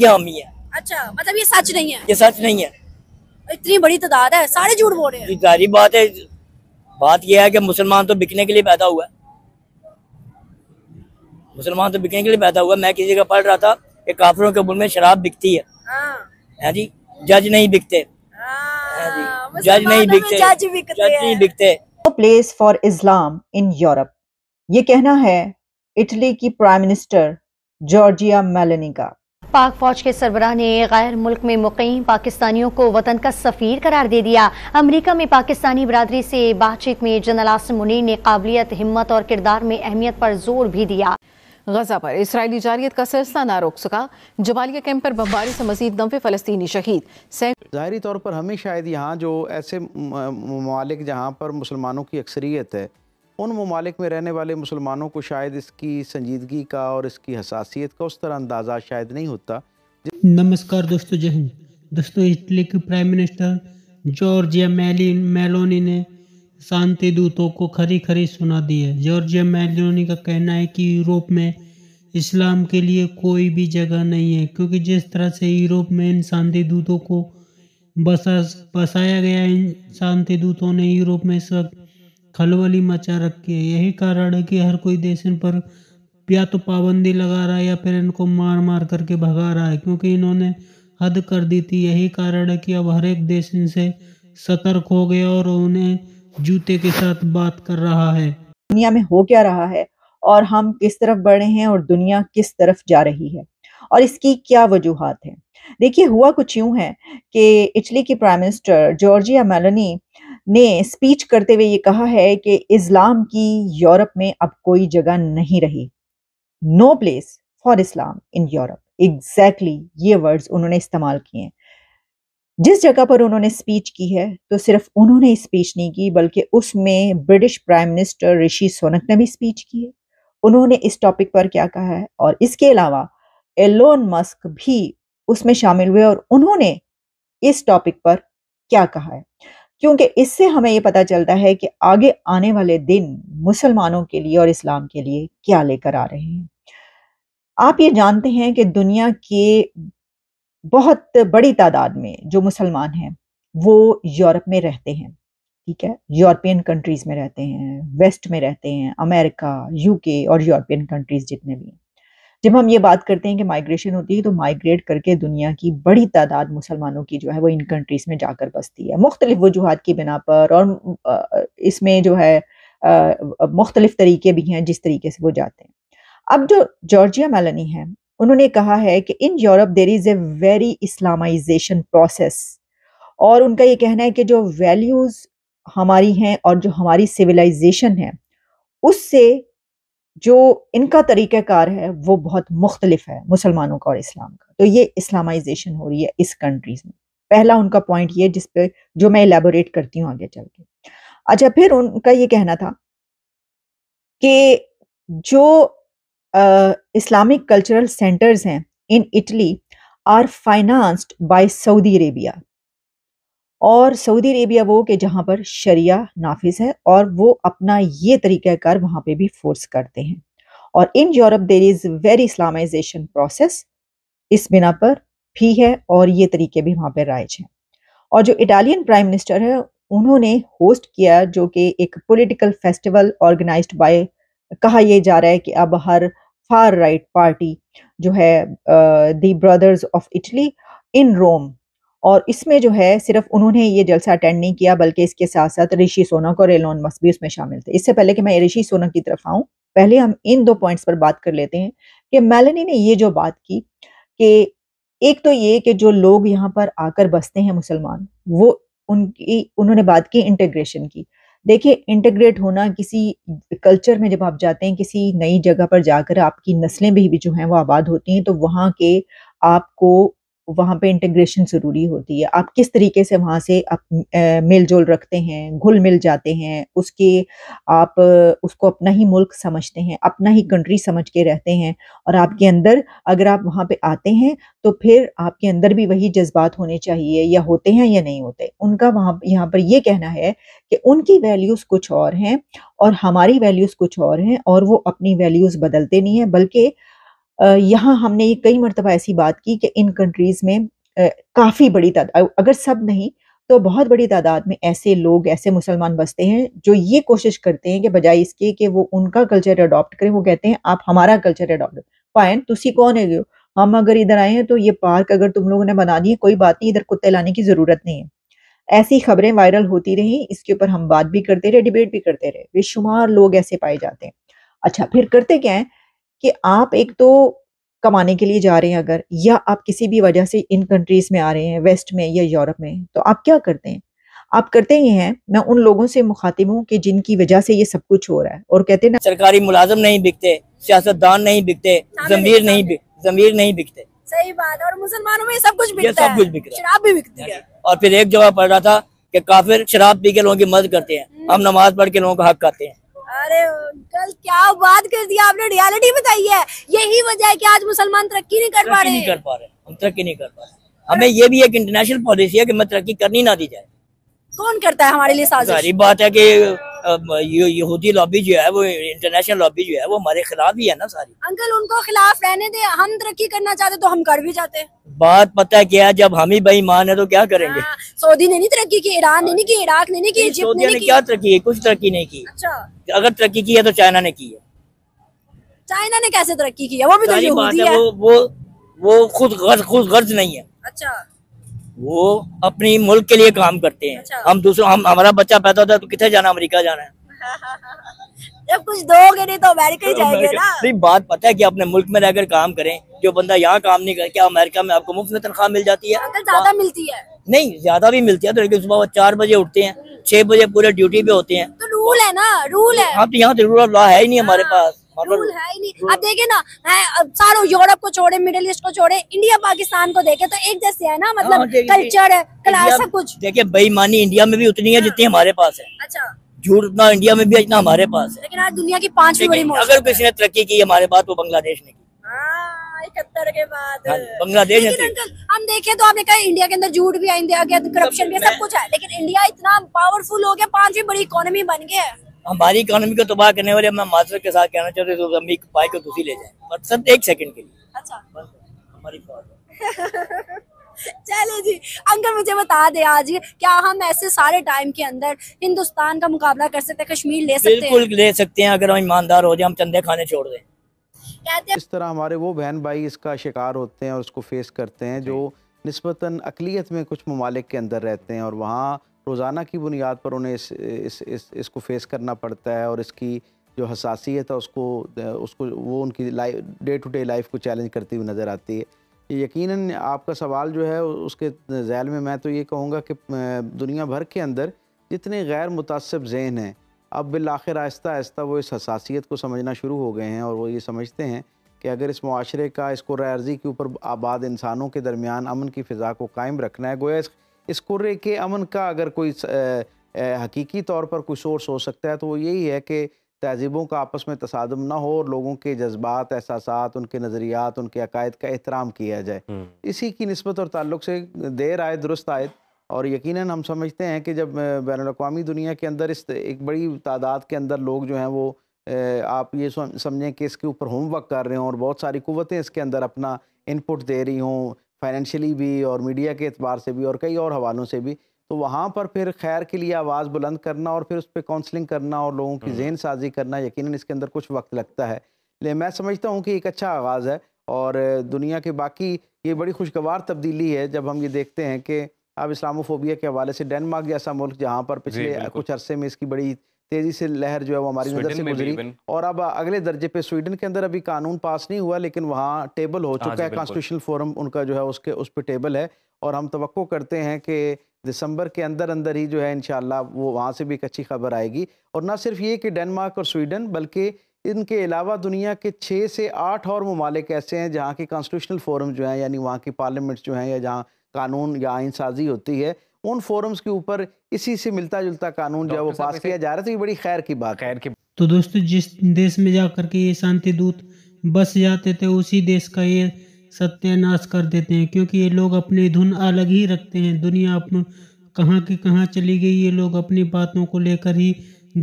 ये हम है अच्छा मतलब ये सच नहीं है ये सच नहीं है इतनी बड़ी तादाद है सारे झूठ बोल रहे हैं सारी बात है बात ये है कि मुसलमान तो बिकने के लिए पैदा हुआ है मुसलमान तो बिकने के लिए पैदा हुआ मैं किसी का पढ़ रहा था कि काफिरों के मुल्क में शराब बिकती है हाँ।, हाँ जी जज नहीं बिकते हाँ, हाँ जज नहीं तो बिकते जज नहीं बिकते place for Islam in Europe ये कहना है इटली की प्राइम मिनिस्टर जॉर्जिया मेलनी का पाक फौज के सरबराह ने गैर मुल्क में मुकम पाकिस्तानियों को वतन का सफ़ीर करार दे दिया अमरीका में पाकिस्तानी बरदरी से बातचीत में जनरल आसम मुनीर ने काबिलियत हिम्मत और किरदार में अहमियत पर जोर भी दिया गजा पर इसराइली जारियत का सिलसिला ना रोक सका जबालिया कैंप पर बमबारी से मजीद नबे फलस्तनी शहीद ज़ाहरी तौर पर हमें शायद यहाँ जो ऐसे ममालिक जहाँ पर मुसलमानों की अक्सरियत है उन ममालिक में रहने वाले मुसलमानों को शायद इसकी संजीदगी का और इसकी हसासीत का उस तरह अंदाज़ा शायद नहीं होता नमस्कार दोस्तों जय हिंद दोस्तों इटली के प्राइम मिनिस्टर जॉर्जिया मेलिन मेलोनी ने शांति दूतों को खरी खरी सुना दी है जॉर्जिया मेलोनी का कहना है कि यूरोप में इस्लाम के लिए कोई भी जगह नहीं है क्योंकि जिस तरह से यूरोप में इन शांति दूतों को बसा बसाया गया इन शांति दूतों ने यूरोप में इस वक्त खलबली मचा रखी है यही कारण है कि हर कोई देश इन पर या तो पाबंदी लगा रहा है या फिर इनको मार मार करके भगा रहा है क्योंकि इन्होंने हद कर दी थी यही कारण है कि अब हर एक देश इनसे सतर्क हो गया और उन्हें जूते के साथ बात कर रहा है दुनिया में हो क्या रहा है और हम किस तरफ बढ़े हैं और दुनिया किस तरफ जा रही है और इसकी क्या वजूहत है देखिए हुआ कुछ यूं है कि इटली की प्राइम मिनिस्टर जॉर्जिया मेलोनी ने स्पीच करते हुए ये कहा है कि इस्लाम की यूरोप में अब कोई जगह नहीं रही no place for Islam in Europe exactly ये वर्ड्स उन्होंने इस्तेमाल किए हैं जिस जगह पर उन्होंने स्पीच की है तो सिर्फ उन्होंने स्पीच नहीं की बल्कि उसमें British prime minister Rishi Sunak ने भी स्पीच की है उन्होंने इस टॉपिक पर क्या कहा है और इसके अलावा एलोन मस्क भी उसमें शामिल हुए और उन्होंने इस टॉपिक पर क्या कहा है क्योंकि इससे हमें ये पता चलता है कि आगे आने वाले दिन मुसलमानों के लिए और इस्लाम के लिए क्या लेकर आ रहे हैं आप ये जानते हैं कि दुनिया के बहुत बड़ी तादाद में जो मुसलमान हैं वो यूरोप में रहते हैं ठीक है यूरोपियन कंट्रीज़ में रहते हैं वेस्ट में रहते हैं अमेरिका यूके और यूरोपियन कंट्रीज़ जितने भी हैं जब हम ये बात करते हैं कि माइग्रेशन होती है तो माइग्रेट करके दुनिया की बड़ी तादाद मुसलमानों की जो है वो इन कंट्रीज़ में जाकर बसती है मुख्तलिफ वजूहत की बिना पर और इसमें जो है मुख्तलिफ तरीके भी हैं जिस तरीके से वो जाते हैं अब जो जॉर्जिया मेलनी है उन्होंने कहा है कि in Europe there is a very Islamization process और उनका ये कहना है कि जो वैल्यूज़ हमारी हैं और जो हमारी सिविलाइजेशन है उससे जो इनका तरीक़ाकार है वो बहुत मुख्तलिफ है मुसलमानों का और इस्लाम का तो ये इस्लामाइजेशन हो रही है इस कंट्रीज़ में पहला उनका पॉइंट ये जिस पे जो मैं एलेबोरेट करती हूँ आगे चल के अच्छा फिर उनका ये कहना था कि जो इस्लामिक कल्चरल सेंटर्स हैं in Italy are financed by Saudi Arabia और सऊदी अरेबिया वो कि जहाँ पर शरिया नाफिज है और वो अपना ये तरीक़ाकार वहाँ पे भी फोर्स करते हैं और in Europe there is very Islamization process इस बिना पर भी है और ये तरीके भी वहाँ पर राइज हैं और जो इटालियन प्राइम मिनिस्टर है उन्होंने होस्ट किया जो कि एक पॉलिटिकल फेस्टिवल ऑर्गेनाइज्ड बाय कहा यह जा रहा है कि अब हर फार राइट पार्टी जो है the brothers of Italy in Rome और इसमें जो है सिर्फ उन्होंने ये जलसा अटेंड नहीं किया बल्कि इसके साथ साथ ऋषि सोनक और एलोन मस्क भी उसमें शामिल थे इससे पहले कि मैं ऋषि सोनक की तरफ आऊँ पहले हम इन दो पॉइंट्स पर बात कर लेते हैं कि मेलनी ने ये जो बात की कि एक तो ये कि जो लोग यहाँ पर आकर बसते हैं मुसलमान वो उनकी उन्होंने बात की इंटीग्रेशन की देखिए इंटीग्रेट होना किसी कल्चर में जब आप जाते हैं किसी नई जगह पर जाकर आपकी नस्लें भी, भी जो हैं वो आबाद होती हैं तो वहाँ के आपको वहाँ पे इंटीग्रेशन ज़रूरी होती है आप किस तरीके से वहाँ से आप मेल जोल रखते हैं घुल मिल जाते हैं उसके आप उसको अपना ही मुल्क समझते हैं अपना ही कंट्री समझ के रहते हैं और आपके अंदर अगर आप वहाँ पे आते हैं तो फिर आपके अंदर भी वही जज्बात होने चाहिए या होते हैं या नहीं होते उनका वहाँ यहाँ पर ये कहना है कि उनकी वैल्यूज़ कुछ और हैं और हमारी वैल्यूज़ कुछ और हैं और वो अपनी वैल्यूज़ बदलते नहीं हैं बल्कि यहाँ हमने ये कई मरतबा ऐसी बात की कि इन कंट्रीज़ में काफ़ी बड़ी तादाद अगर सब नहीं तो बहुत बड़ी तादाद में ऐसे लोग ऐसे मुसलमान बसते हैं जो ये कोशिश करते हैं कि बजाय इसके कि वो उनका कल्चर अडॉप्ट करें वो कहते हैं आप हमारा कल्चर अडॉप्ट फाइन तुसी कौन है हम अगर इधर आए हैं तो ये पार्क अगर तुम लोगों ने बना दी है कोई बात नहीं इधर कुत्ते लाने की ज़रूरत नहीं है ऐसी खबरें वायरल होती रहीं इसके ऊपर हम बात भी करते रहे डिबेट भी करते रहे बेशुमार लोग ऐसे पाए जाते हैं अच्छा फिर करते क्या है कि आप एक तो कमाने के लिए जा रहे हैं अगर या आप किसी भी वजह से इन कंट्रीज में आ रहे हैं वेस्ट में या यूरोप में तो आप क्या करते हैं आप करते ही हैं मैं उन लोगों से मुखातिब हूँ कि जिनकी वजह से ये सब कुछ हो रहा है और कहते ना सरकारी मुलाजम नहीं बिकते सियासतदान नहीं बिकते जमीर नहीं बिक, जमीर नहीं बिकते सही बात और मुसलमानों में सब कुछ बिकता सब कुछ बिक शराब भी बिकती हाँ है और फिर एक जगह पढ़ रहा था कि काफिर शराब पी के लोगों की मदद करते हैं हम्म। हम नमाज पढ़ के लोगों का हक करते हैं अरे कल क्या बात कर दिया आपने रियलिटी बताई है यही वजह है कि आज मुसलमान तरक्की नहीं कर पा रहे नहीं कर पा रहे हम तरक्की नहीं कर पा रहे हमें ये भी एक इंटरनेशनल पॉलिसी है कि हमें तरक्की करनी ना दी जाए कौन करता है हमारे लिए सारी बात है कि यहूदी लॉबी जो है वो इंटरनेशनल लॉबी जो है वो हमारे खिलाफ ही है ना सारी अंकल उनको खिलाफ रहने दे हम तरक्की करना चाहते तो हम कर भी जाते बात पता क्या जब हम ही बेईमान है तो क्या करेंगे हाँ, सऊदी ने नहीं तरक्की की ईरान ने नहीं की इराक ने नहीं की सऊदी ने क्या तरक्की की कुछ तरक्की नहीं की अच्छा। अगर तरक्की की है तो चाइना ने की है चाइना ने कैसे तरक्की की है वो भी तो वो वो वो खुद गर्ज खुद गर्ज नहीं है अच्छा वो अपनी मुल्क के लिए काम करते हैं अच्छा। हम दूसरों हम हमारा बच्चा पैदा होता है तो कितने जाना अमेरिका जाना है जब कुछ दोगे नहीं तो अमेरिका ही तो जाएंगे ना नहीं बात पता है कि अपने मुल्क में रहकर काम करें जो बंदा यहाँ काम नहीं कर क्या अमेरिका में आपको मुफ्त में तनख्वाह मिल जाती है ज्यादा हाँ। मिलती है नहीं ज्यादा भी मिलती है तो लेकिन सुबह चार बजे उठते हैं छह बजे पूरे ड्यूटी पे होते हैं तो रूल है ना रूल है आप हाँ, तो यहाँ तो रूल ऑफ लॉ है ही नहीं हमारे हाँ। पास रूल है ही नहीं अब देखे ना है सारो यूरोप को छोड़े मिडिल ईस्ट को छोड़े इंडिया पाकिस्तान को देखे तो एक जैसे है ना हाँ, मतलब कल्चर है क्लास सब कुछ देखिए बेईमानी इंडिया में भी उतनी है जितनी हाँ। हमारे पास है अच्छा झूठ उतना इंडिया में भी इतना हमारे पास है लेकिन आज दुनिया की पांचवी बड़ी अगर किसी ने तरक्की की हमारे पास वो बांग्लादेश ने की हाँ, इकहत्तर के बाद बांग्लादेश हम देखे तो आपने कहा इंडिया के अंदर झूठ भी है इंडिया के करप्शन भी सब कुछ है लेकिन इंडिया इतना पावरफुल हो गया पांचवी बड़ी इकोनॉमी बन गया है हमारी इकोनॉमी को तबाह करने वाले मैं मास्टर के साथ कहना चाहते तो अम्मी पाई को दूसरी ले जाए बट मतलब सर एक सेकंड के लिए अच्छा हमारी चलो जी अंकल मुझे बता दे आज क्या हम ऐसे सारे टाइम के अंदर हिंदुस्तान का मुकाबला कर सकते हैं कश्मीर ले सकते हैं बिल्कुल ले सकते हैं अगर हम ईमानदार हो जाए हम चंदे खाने छोड़ दें कहते हैं इस तरह हमारे वो बहन भाई इसका शिकार होते हैं और उसको फेस करते हैं जो नस्बता अकलीत में कुछ ममालिक के अंदर रहते हैं और वहाँ रोज़ाना की बुनियाद पर उन्हें इस, इस, इस इसको फेस करना पड़ता है और इसकी जो हसासीत है उसको उसको वो उनकी life day to day life को चैलेंज करती हुई नज़र आती है यकीन आपका सवाल जो है उसके जैल में मैं तो ये कहूँगा कि दुनिया भर के अंदर जितने गैर मुतासब जहन हैं अब बिल आखिर आहिस्ता आहिस्ता वो इस हसासीत को समझना शुरू हो गए हैं और वो ये समझते हैं कि अगर इस माशरे का इसको रर्जी के ऊपर आबाद इंसानों के दरमियान अमन की फ़िज़ा को कायम रखना है गोया इस इस कुर्रे के अमन का अगर कोई हकीकी तौर पर कोई सोर्स हो सकता है तो वो यही है कि तहजीबों का आपस में तसादम ना हो और लोगों के जज्बात एहसास उनके नज़रियात उनके अकायद का एहतराम किया जाए हम्म। इसी की नस्बत और ताल्लुक से देर आए दुरुस्त आए और यकीन हम समझते हैं कि जब बैन अवी दुनिया के अंदर इस एक बड़ी तादाद के अंदर लोग जो हैं वो आप ये समझें कि इसके ऊपर होमवर्क कर रहे हों और बहुत सारी कुतें इसके अंदर अपना इनपुट दे रही हों फाइनेंशियली भी और मीडिया के अतबार से भी और कई और हवालों से भी तो वहाँ पर फिर खैर के लिए आवाज़ बुलंद करना और फिर उस पर काउंसलिंग करना और लोगों की हम्म। जहन साजी करना यकीन इसके अंदर कुछ वक्त लगता है लेकिन मैं समझता हूँ कि एक अच्छा आगाज़ है और दुनिया के बाकी ये बड़ी खुशगवार तब्दीली है जब हम ये देखते हैं कि अब इस्लामोफोबिया के हवाले से डेनमार्क जैसा मुल्क जहाँ पर पिछले कुछ अरसे में इसकी बड़ी तेज़ी से लहर जो है वो हमारी नज़र से गुजरी और अब अगले दर्जे पे स्वीडन के अंदर अभी कानून पास नहीं हुआ लेकिन वहाँ टेबल हो हाँ चुका है कॉन्स्टिट्यूशनल फोरम उनका जो है उसके उस पर टेबल है और हम तो करते हैं कि दिसंबर के अंदर अंदर ही जो है इन वो वहाँ से भी एक अच्छी खबर आएगी और ना सिर्फ ये कि डेनमार्क और स्वीडन बल्कि इनके अलावा दुनिया के छः से आठ और ममालिक ऐसे हैं जहाँ के कॉन्स्टिट्यूशनल फोरम जो हैं यानी वहाँ की पार्लियामेंट्स जो हैं या जहाँ कानून या आइन साजी होती है उन फोरम्स के ऊपर इसी से मिलता जुलता कानून जो है वो पास किया जा रहा था ये बड़ी खैर की बात खैर की तो दोस्तों जिस देश में जाकर के ये शांति दूत बस जाते थे उसी देश का ये सत्यानाश कर देते हैं क्योंकि ये लोग अपनी धुन अलग ही रखते हैं दुनिया अपने कहाँ की कहाँ चली गई ये लोग अपनी बातों को लेकर ही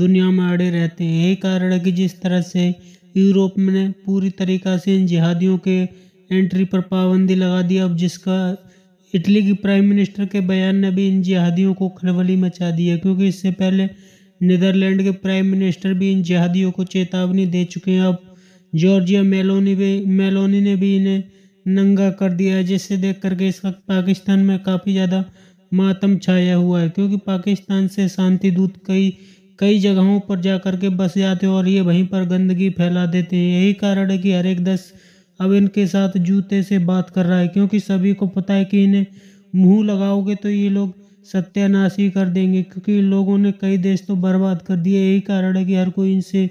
दुनिया में अड़े रहते हैं यही कारण है कि जिस तरह से यूरोप में पूरी तरीका से इन जिहादियों के एंट्री पर पाबंदी लगा दी अब जिसका इटली की प्राइम मिनिस्टर के बयान ने भी इन जिहादियों को खलबली मचा दी है क्योंकि इससे पहले नीदरलैंड के प्राइम मिनिस्टर भी इन जिहादियों को चेतावनी दे चुके हैं अब जॉर्जिया मेलोनी भी मेलोनी ने भी इन्हें नंगा कर दिया है जिससे देख करके इसका पाकिस्तान में काफ़ी ज़्यादा मातम छाया हुआ है क्योंकि पाकिस्तान से शांति दूत कई कई जगहों पर जा कर के बस जाते हैं और ये वहीं पर गंदगी फैला देते हैं यही कारण है कि हर एक दस अब इनके साथ जूते से बात कर रहा है क्योंकि सभी को पता है कि इन्हें मुंह लगाओगे तो ये लोग सत्यानाश ही कर देंगे क्योंकि इन लोगों ने कई देश तो बर्बाद कर दिए यही कारण है कि हर कोई इनसे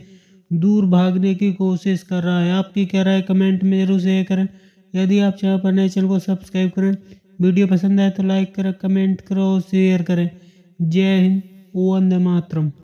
दूर भागने की कोशिश कर रहा है आपकी क्या राय कमेंट में जरूर शेयर करें यदि आप चैनल पर नए चैनल को सब्सक्राइब करें वीडियो पसंद आए तो लाइक करें कमेंट करो शेयर करें जय हिंद वंदे मातरम